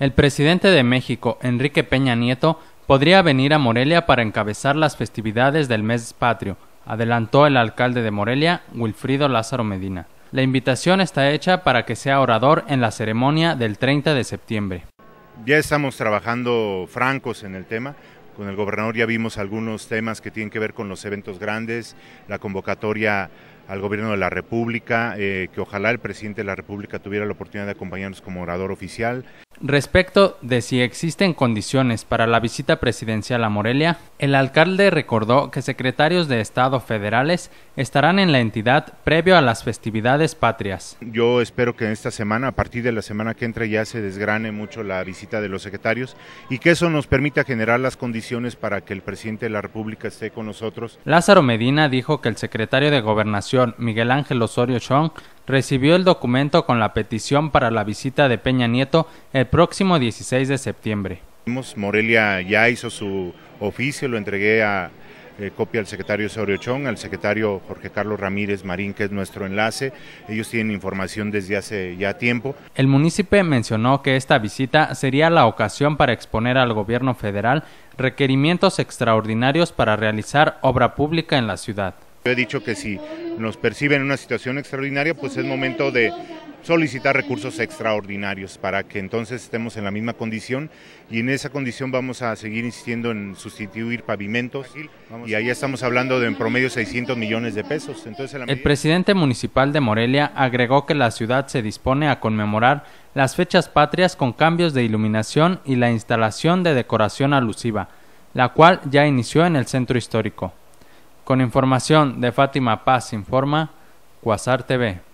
El presidente de México, Enrique Peña Nieto, podría venir a Morelia para encabezar las festividades del mes patrio, adelantó el alcalde de Morelia, Wilfrido Lázaro Medina. La invitación está hecha para que sea orador en la ceremonia del 30 de septiembre. Ya estamos trabajando francos en el tema. Con el gobernador ya vimos algunos temas que tienen que ver con los eventos grandes, la convocatoria al gobierno de la República, eh, que ojalá el presidente de la República tuviera la oportunidad de acompañarnos como orador oficial. Respecto de si existen condiciones para la visita presidencial a Morelia, el alcalde recordó que secretarios de Estado federales estarán en la entidad previo a las festividades patrias. Yo espero que en esta semana, a partir de la semana que entra, ya se desgrane mucho la visita de los secretarios y que eso nos permita generar las condiciones para que el presidente de la República esté con nosotros. Lázaro Medina dijo que el secretario de Gobernación Miguel Ángel Osorio Chong, recibió el documento con la petición para la visita de Peña Nieto el próximo 16 de septiembre. Morelia ya hizo su oficio, lo entregué a eh, copia al secretario Osorio Chong, al secretario Jorge Carlos Ramírez Marín, que es nuestro enlace. Ellos tienen información desde hace ya tiempo. El municipio mencionó que esta visita sería la ocasión para exponer al gobierno federal requerimientos extraordinarios para realizar obra pública en la ciudad. Yo he dicho que si nos perciben en una situación extraordinaria, pues es momento de solicitar recursos extraordinarios para que entonces estemos en la misma condición y en esa condición vamos a seguir insistiendo en sustituir pavimentos y ahí estamos hablando de en promedio 600 millones de pesos. El presidente municipal de Morelia agregó que la ciudad se dispone a conmemorar las fechas patrias con cambios de iluminación y la instalación de decoración alusiva, la cual ya inició en el centro histórico. Con información de Fátima Paz Informa, Quasar TV.